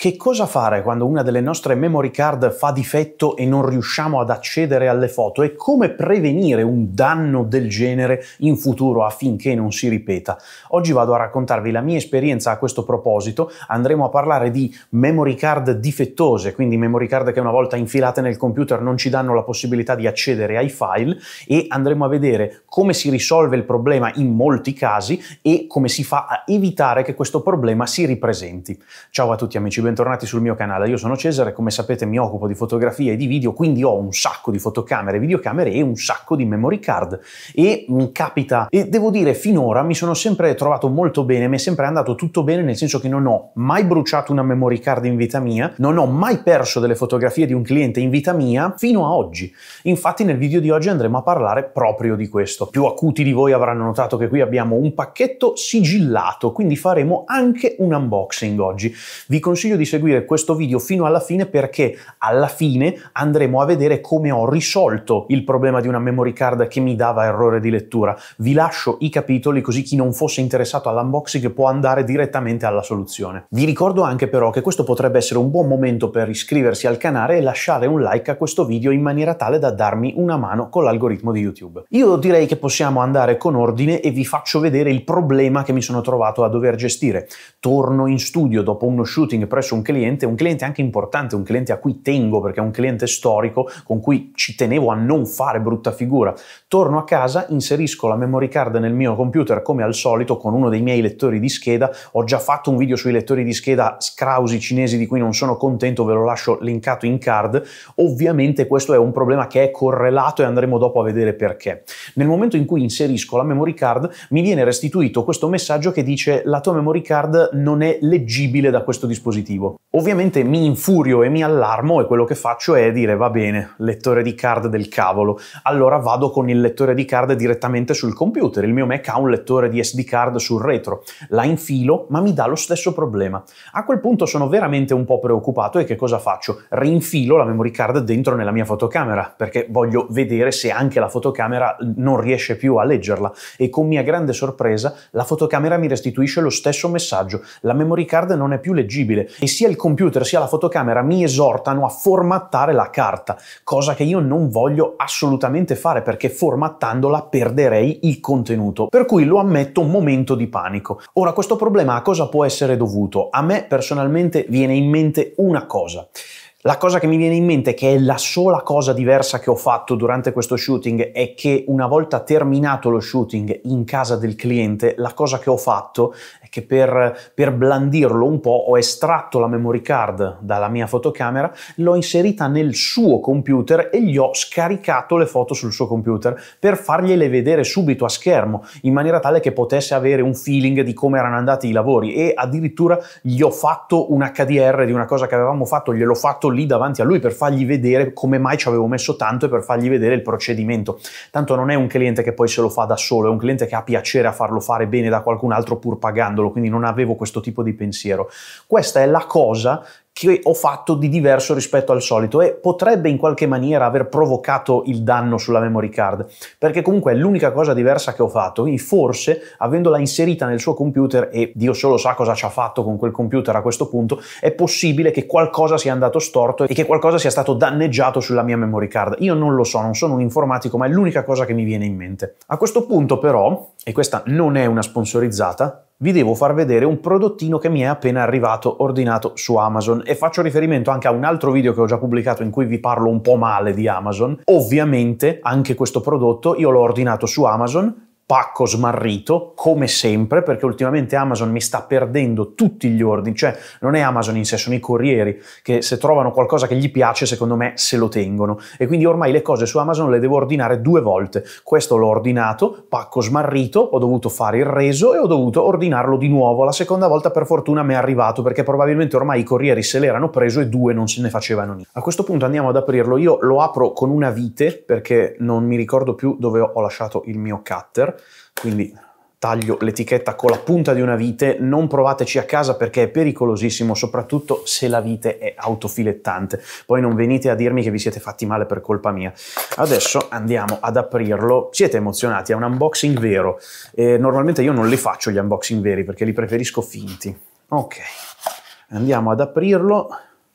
Che cosa fare quando una delle nostre memory card fa difetto e non riusciamo ad accedere alle foto e come prevenire un danno del genere in futuro affinché non si ripeta? Oggi vado a raccontarvi la mia esperienza a questo proposito, andremo a parlare di memory card difettose, quindi memory card che una volta infilate nel computer non ci danno la possibilità di accedere ai file e andremo a vedere come si risolve il problema in molti casi e come si fa a evitare che questo problema si ripresenti. Ciao a tutti amici bentornati sul mio canale. Io sono Cesare, come sapete mi occupo di fotografia e di video, quindi ho un sacco di fotocamere, e videocamere e un sacco di memory card. E mi capita, e devo dire, finora mi sono sempre trovato molto bene, mi è sempre andato tutto bene, nel senso che non ho mai bruciato una memory card in vita mia, non ho mai perso delle fotografie di un cliente in vita mia fino a oggi. Infatti nel video di oggi andremo a parlare proprio di questo. Più acuti di voi avranno notato che qui abbiamo un pacchetto sigillato, quindi faremo anche un unboxing oggi. Vi consiglio di seguire questo video fino alla fine perché alla fine andremo a vedere come ho risolto il problema di una memory card che mi dava errore di lettura. Vi lascio i capitoli così chi non fosse interessato all'unboxing può andare direttamente alla soluzione. Vi ricordo anche però che questo potrebbe essere un buon momento per iscriversi al canale e lasciare un like a questo video in maniera tale da darmi una mano con l'algoritmo di YouTube. Io direi che possiamo andare con ordine e vi faccio vedere il problema che mi sono trovato a dover gestire. Torno in studio dopo uno shooting presso verso un cliente, un cliente anche importante, un cliente a cui tengo perché è un cliente storico con cui ci tenevo a non fare brutta figura. Torno a casa, inserisco la memory card nel mio computer come al solito con uno dei miei lettori di scheda, ho già fatto un video sui lettori di scheda scrausi cinesi di cui non sono contento, ve lo lascio linkato in card. Ovviamente questo è un problema che è correlato e andremo dopo a vedere perché. Nel momento in cui inserisco la memory card mi viene restituito questo messaggio che dice la tua memory card non è leggibile da questo dispositivo negativo. Ovviamente mi infurio e mi allarmo e quello che faccio è dire va bene, lettore di card del cavolo, allora vado con il lettore di card direttamente sul computer, il mio Mac ha un lettore di SD card sul retro, la infilo ma mi dà lo stesso problema. A quel punto sono veramente un po' preoccupato e che cosa faccio? Rinfilo la memory card dentro nella mia fotocamera perché voglio vedere se anche la fotocamera non riesce più a leggerla e con mia grande sorpresa la fotocamera mi restituisce lo stesso messaggio, la memory card non è più leggibile e sia il computer sia la fotocamera mi esortano a formattare la carta, cosa che io non voglio assolutamente fare perché formattandola perderei il contenuto. Per cui lo ammetto un momento di panico. Ora questo problema a cosa può essere dovuto? A me personalmente viene in mente una cosa. La cosa che mi viene in mente, che è la sola cosa diversa che ho fatto durante questo shooting, è che una volta terminato lo shooting in casa del cliente, la cosa che ho fatto è che per, per blandirlo un po' ho estratto la memory card dalla mia fotocamera, l'ho inserita nel suo computer e gli ho scaricato le foto sul suo computer per fargliele vedere subito a schermo, in maniera tale che potesse avere un feeling di come erano andati i lavori e addirittura gli ho fatto un HDR di una cosa che avevamo fatto, gliel'ho fatto lì davanti a lui per fargli vedere come mai ci avevo messo tanto e per fargli vedere il procedimento. Tanto non è un cliente che poi se lo fa da solo, è un cliente che ha piacere a farlo fare bene da qualcun altro pur pagandolo, quindi non avevo questo tipo di pensiero. Questa è la cosa che ho fatto di diverso rispetto al solito e potrebbe in qualche maniera aver provocato il danno sulla memory card, perché comunque è l'unica cosa diversa che ho fatto, quindi forse avendola inserita nel suo computer e Dio solo sa cosa ci ha fatto con quel computer a questo punto, è possibile che qualcosa sia andato storto e che qualcosa sia stato danneggiato sulla mia memory card. Io non lo so, non sono un informatico, ma è l'unica cosa che mi viene in mente. A questo punto però, e questa non è una sponsorizzata, vi devo far vedere un prodottino che mi è appena arrivato ordinato su Amazon e faccio riferimento anche a un altro video che ho già pubblicato in cui vi parlo un po' male di Amazon. Ovviamente anche questo prodotto io l'ho ordinato su Amazon, pacco smarrito, come sempre, perché ultimamente Amazon mi sta perdendo tutti gli ordini, cioè non è Amazon in sé, sono i corrieri che se trovano qualcosa che gli piace, secondo me se lo tengono. E quindi ormai le cose su Amazon le devo ordinare due volte. Questo l'ho ordinato, pacco smarrito, ho dovuto fare il reso e ho dovuto ordinarlo di nuovo. La seconda volta per fortuna mi è arrivato, perché probabilmente ormai i corrieri se l'erano preso e due non se ne facevano niente. A questo punto andiamo ad aprirlo, io lo apro con una vite, perché non mi ricordo più dove ho lasciato il mio cutter, quindi taglio l'etichetta con la punta di una vite, non provateci a casa perché è pericolosissimo, soprattutto se la vite è autofilettante. Poi non venite a dirmi che vi siete fatti male per colpa mia. Adesso andiamo ad aprirlo. Siete emozionati, è un unboxing vero. Eh, normalmente io non li faccio gli unboxing veri perché li preferisco finti. Ok, andiamo ad aprirlo.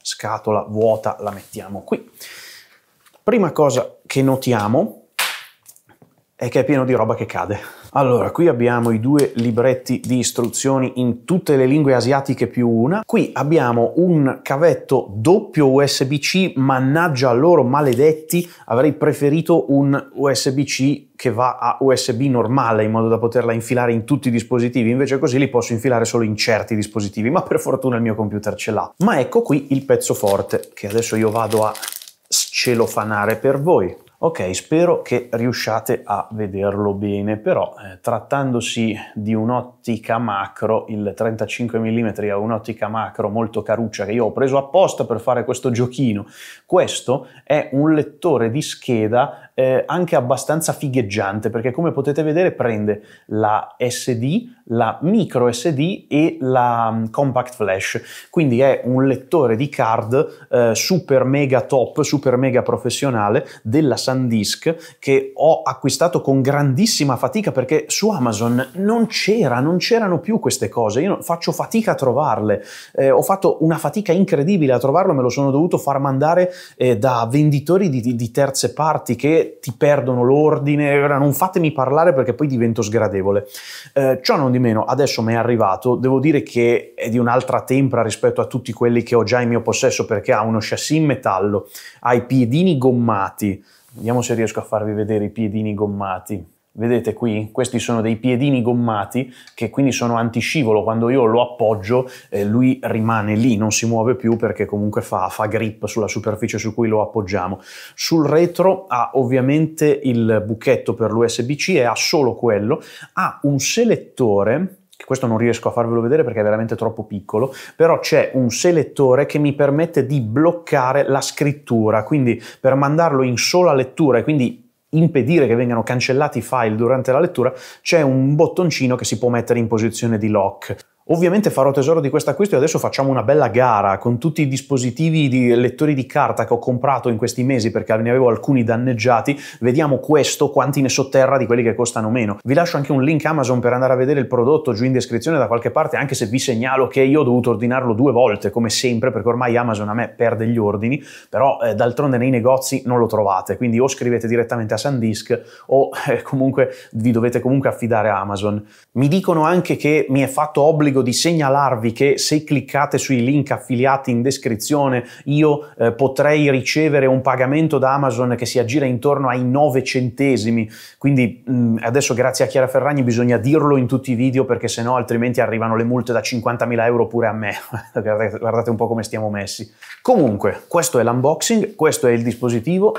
Scatola vuota la mettiamo qui. Prima cosa che notiamo è che è pieno di roba che cade. Allora, qui abbiamo i due libretti di istruzioni in tutte le lingue asiatiche più una. Qui abbiamo un cavetto doppio USB-C, mannaggia loro maledetti, avrei preferito un USB-C che va a USB normale in modo da poterla infilare in tutti i dispositivi, invece così li posso infilare solo in certi dispositivi, ma per fortuna il mio computer ce l'ha. Ma ecco qui il pezzo forte, che adesso io vado a scelofanare per voi. Ok, spero che riusciate a vederlo bene, però eh, trattandosi di un'ottica macro, il 35 mm è un'ottica macro molto caruccia che io ho preso apposta per fare questo giochino. Questo è un lettore di scheda eh, anche abbastanza figheggiante perché come potete vedere prende la SD, la micro SD e la um, compact flash, quindi è un lettore di card eh, super mega top, super mega professionale della SanDisk che ho acquistato con grandissima fatica perché su Amazon non c'era, non c'erano più queste cose, io faccio fatica a trovarle, eh, ho fatto una fatica incredibile a trovarlo, me lo sono dovuto far mandare eh, da venditori di, di, di terze parti che ti perdono l'ordine, eh, non fatemi parlare perché poi divento sgradevole. Eh, ciò non di meno, adesso mi è arrivato, devo dire che è di un'altra tempra rispetto a tutti quelli che ho già in mio possesso perché ha uno chassis in metallo, ha i piedini gommati, vediamo se riesco a farvi vedere i piedini gommati vedete qui, questi sono dei piedini gommati che quindi sono antiscivolo, quando io lo appoggio eh, lui rimane lì, non si muove più perché comunque fa, fa, grip sulla superficie su cui lo appoggiamo. Sul retro ha ovviamente il buchetto per l'USB-C e ha solo quello, ha un selettore questo non riesco a farvelo vedere perché è veramente troppo piccolo, però c'è un selettore che mi permette di bloccare la scrittura, quindi per mandarlo in sola lettura e quindi impedire che vengano cancellati i file durante la lettura, c'è un bottoncino che si può mettere in posizione di lock. Ovviamente farò tesoro di questo acquisto e adesso facciamo una bella gara con tutti i dispositivi di lettori di carta che ho comprato in questi mesi perché ne avevo alcuni danneggiati. Vediamo questo, quanti ne sotterra di quelli che costano meno. Vi lascio anche un link Amazon per andare a vedere il prodotto giù in descrizione da qualche parte, anche se vi segnalo che io ho dovuto ordinarlo due volte, come sempre, perché ormai Amazon a me perde gli ordini, però eh, d'altronde nei negozi non lo trovate, quindi o scrivete direttamente a Sandisk o eh, comunque vi dovete comunque affidare a Amazon. Mi dicono anche che mi è fatto obbligo l'obbligo di segnalarvi che se cliccate sui link affiliati in descrizione io eh, potrei ricevere un pagamento da Amazon che si aggira intorno ai 9 centesimi. Quindi mh, mm, adesso grazie a Chiara Ferragni bisogna dirlo in tutti i video perché sennò altrimenti arrivano le multe da 50.000 euro pure a me. guardate un po' come stiamo messi. Comunque, questo è l'unboxing, questo è il dispositivo.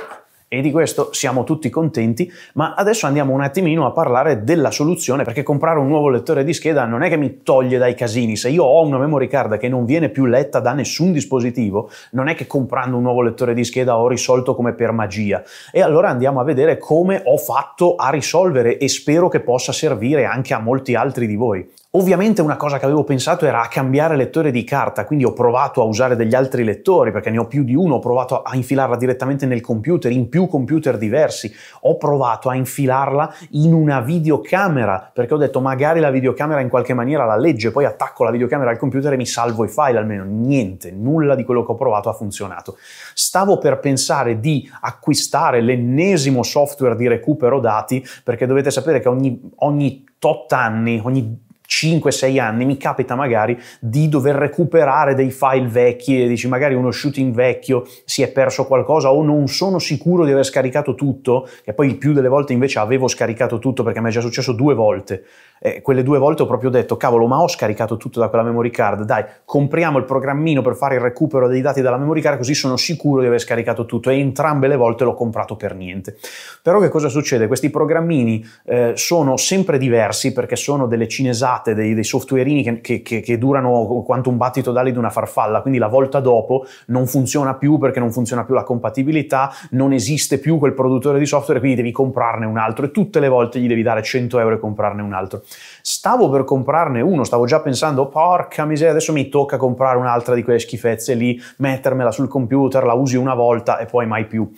E di questo siamo tutti contenti, ma adesso andiamo un attimino a parlare della soluzione, perché comprare un nuovo lettore di scheda non è che mi toglie dai casini. Se io ho una memory card che non viene più letta da nessun dispositivo, non è che comprando un nuovo lettore di scheda ho risolto come per magia. E allora andiamo a vedere come ho fatto a risolvere e spero che possa servire anche a molti altri di voi. Ovviamente una cosa che avevo pensato era a cambiare lettore di carta, quindi ho provato a usare degli altri lettori, perché ne ho più di uno, ho provato a infilarla direttamente nel computer, in più computer diversi, ho provato a infilarla in una videocamera, perché ho detto magari la videocamera in qualche maniera la legge, poi attacco la videocamera al computer e mi salvo i file, almeno niente, nulla di quello che ho provato ha funzionato. Stavo per pensare di acquistare l'ennesimo software di recupero dati, perché dovete sapere che ogni, ogni tot anni, ogni 5-6 anni mi capita magari di dover recuperare dei file vecchi e dici magari uno shooting vecchio si è perso qualcosa o non sono sicuro di aver scaricato tutto, che poi il più delle volte invece avevo scaricato tutto perché mi è già successo due volte eh, quelle due volte ho proprio detto, cavolo, ma ho scaricato tutto da quella memory card, dai, compriamo il programmino per fare il recupero dei dati dalla memory card, così sono sicuro di aver scaricato tutto e entrambe le volte l'ho comprato per niente. Però che cosa succede? Questi programmini eh, sono sempre diversi perché sono delle cinesate, dei, dei softwareini che, che, che, che, durano quanto un battito d'ali di una farfalla, quindi la volta dopo non funziona più perché non funziona più la compatibilità, non esiste più quel produttore di software, quindi devi comprarne un altro e tutte le volte gli devi dare 100 euro e comprarne un altro. Stavo per comprarne uno, stavo già pensando, porca miseria, adesso mi tocca comprare un'altra di quelle schifezze lì, mettermela sul computer, la usi una volta e poi mai più.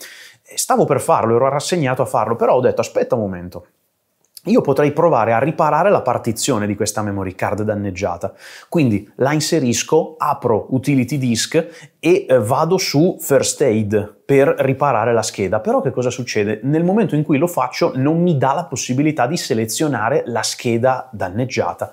Stavo per farlo, ero rassegnato a farlo, però ho detto aspetta un momento, io potrei provare a riparare la partizione di questa memory card danneggiata. Quindi la inserisco, apro utility disk e eh, vado su first aid per riparare la scheda. Però che cosa succede? Nel momento in cui lo faccio non mi dà la possibilità di selezionare la scheda danneggiata.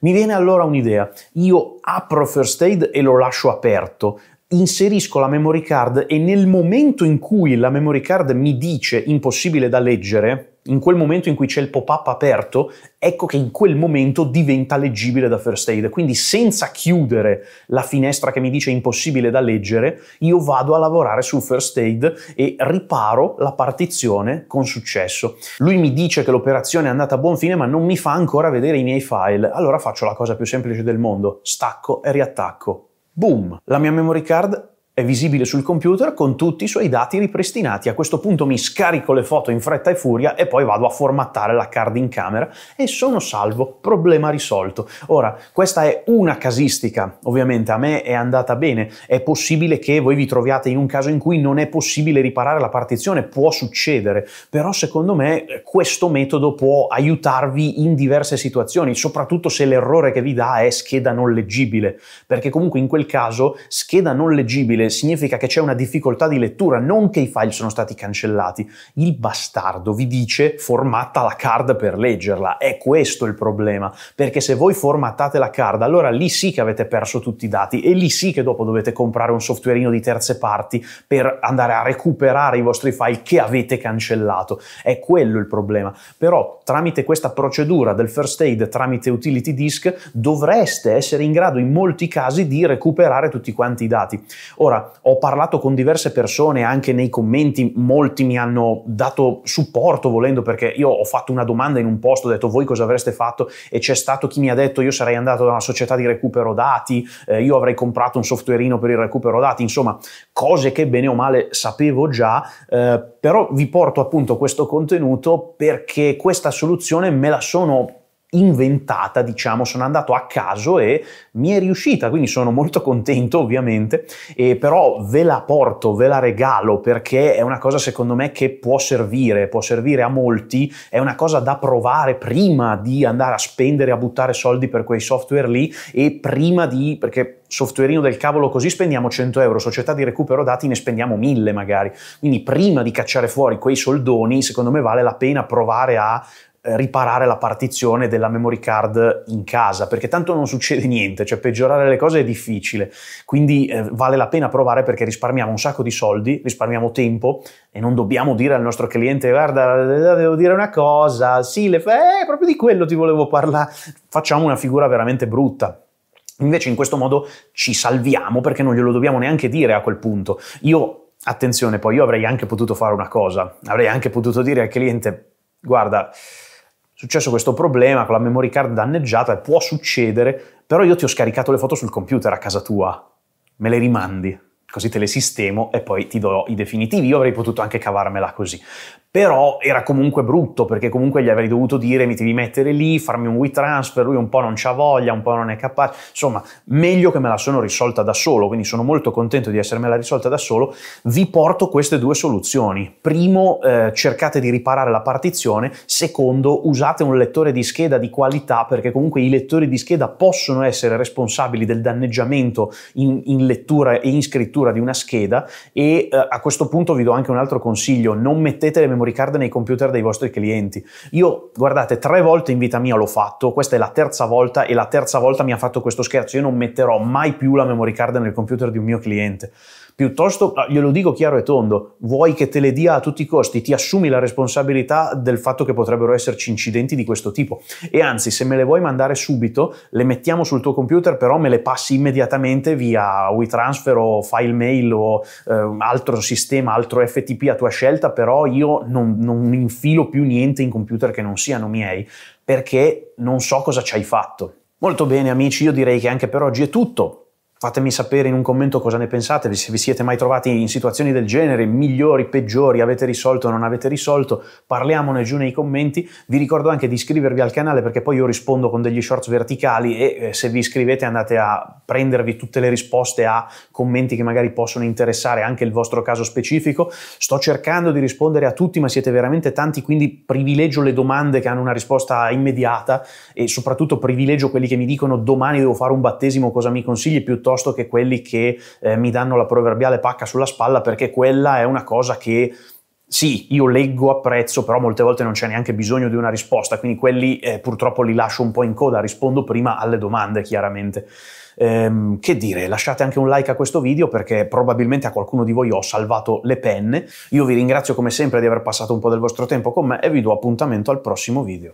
Mi viene allora un'idea. Io apro first aid e lo lascio aperto inserisco la memory card e nel momento in cui la memory card mi dice impossibile da leggere, in quel momento in cui c'è il pop-up aperto, ecco che in quel momento diventa leggibile da First Aid. Quindi senza chiudere la finestra che mi dice impossibile da leggere, io vado a lavorare su First Aid e riparo la partizione con successo. Lui mi dice che l'operazione è andata a buon fine, ma non mi fa ancora vedere i miei file. Allora faccio la cosa più semplice del mondo, stacco e riattacco. Boom! La mia memory card è visibile sul computer con tutti i suoi dati ripristinati. A questo punto mi scarico le foto in fretta e furia e poi vado a formattare la card in camera e sono salvo, problema risolto. Ora, questa è una casistica, ovviamente a me è andata bene, è possibile che voi vi troviate in un caso in cui non è possibile riparare la partizione, può succedere, però secondo me eh, questo metodo può aiutarvi in diverse situazioni, soprattutto se l'errore che vi dà è scheda non leggibile, perché comunque in quel caso scheda non leggibile inutile, significa che c'è una difficoltà di lettura, non che i file sono stati cancellati. Il bastardo vi dice formatta la card per leggerla, è questo il problema, perché se voi formattate la card, allora lì sì che avete perso tutti i dati e lì sì che dopo dovete comprare un softwareino di terze parti per andare a recuperare i vostri file che avete cancellato. È quello il problema. Però tramite questa procedura del first aid, tramite utility disk, dovreste essere in grado in molti casi di recuperare tutti quanti i dati. Ora, allora, ho parlato con diverse persone, anche nei commenti molti mi hanno dato supporto volendo perché io ho fatto una domanda in un posto, ho detto voi cosa avreste fatto e c'è stato chi mi ha detto io sarei andato da una società di recupero dati, eh, io avrei comprato un softwareino per il recupero dati, insomma, cose che bene o male sapevo già, eh, però vi porto appunto questo contenuto perché questa soluzione me la sono inventata, diciamo, sono andato a caso e mi è riuscita, quindi sono molto contento ovviamente, e però ve la porto, ve la regalo perché è una cosa secondo me che può servire, può servire a molti, è una cosa da provare prima di andare a spendere, a buttare soldi per quei software lì e prima di, perché softwareino del cavolo così spendiamo 100 euro, società di recupero dati ne spendiamo 1000 magari, quindi prima di cacciare fuori quei soldoni secondo me vale la pena provare a riparare la partizione della memory card in casa, perché tanto non succede niente, cioè peggiorare le cose è difficile, quindi eh, vale la pena provare perché risparmiamo un sacco di soldi, risparmiamo tempo e non dobbiamo dire al nostro cliente guarda devo dire una cosa, sì, le fa, eh, proprio di quello ti volevo parlare, facciamo una figura veramente brutta. Invece in questo modo ci salviamo perché non glielo dobbiamo neanche dire a quel punto. Io, attenzione, poi io avrei anche potuto fare una cosa, avrei anche potuto dire al cliente guarda, successo questo problema con la memory card danneggiata può succedere, però io ti ho scaricato le foto sul computer a casa tua, me le rimandi, così te le sistemo e poi ti do i definitivi. Io avrei potuto anche cavarmela così, però era comunque brutto perché comunque gli avrei dovuto dire mi devi mettere lì, farmi un WeTransfer, transfer, lui un po' non c'ha voglia, un po' non è capace, insomma meglio che me la sono risolta da solo, quindi sono molto contento di essermela risolta da solo, vi porto queste due soluzioni, primo eh, cercate di riparare la partizione, secondo usate un lettore di scheda di qualità perché comunque i lettori di scheda possono essere responsabili del danneggiamento in, in lettura e in scrittura di una scheda e eh, a questo punto vi do anche un altro consiglio, non mettete le memorie memory card nei computer dei vostri clienti. Io, guardate, tre volte in vita mia l'ho fatto, questa è la terza volta e la terza volta mi ha fatto questo scherzo. Io non metterò mai più la memory card nel computer di un mio cliente. Piuttosto, ah, glielo dico chiaro e tondo, vuoi che te le dia a tutti i costi, ti assumi la responsabilità del fatto che potrebbero esserci incidenti di questo tipo. E anzi, se me le vuoi mandare subito, le mettiamo sul tuo computer, però me le passi immediatamente via WeTransfer o file mail o eh, altro sistema, altro FTP a tua scelta, però io non, non infilo più niente in computer che non siano miei, perché non so cosa ci hai fatto. Molto bene amici, io direi che anche per oggi è tutto. Fatemi sapere in un commento cosa ne pensate, se vi siete mai trovati in situazioni del genere, migliori, peggiori, avete risolto o non avete risolto, parliamone giù nei commenti. Vi ricordo anche di iscrivervi al canale perché poi io rispondo con degli shorts verticali e eh, se vi iscrivete andate a prendervi tutte le risposte a commenti che magari possono interessare anche il vostro caso specifico. Sto cercando di rispondere a tutti, ma siete veramente tanti, quindi privilegio le domande che hanno una risposta immediata e soprattutto privilegio quelli che mi dicono domani devo fare un battesimo, cosa mi consigli piuttosto piuttosto che quelli che eh, mi danno la proverbiale pacca sulla spalla perché quella è una cosa che sì, io leggo, apprezzo, però molte volte non c'è neanche bisogno di una risposta, quindi quelli eh, purtroppo li lascio un po' in coda, rispondo prima alle domande chiaramente. Ehm, che dire, lasciate anche un like a questo video perché probabilmente a qualcuno di voi ho salvato le penne. Io vi ringrazio come sempre di aver passato un po' del vostro tempo con me e vi do appuntamento al prossimo video.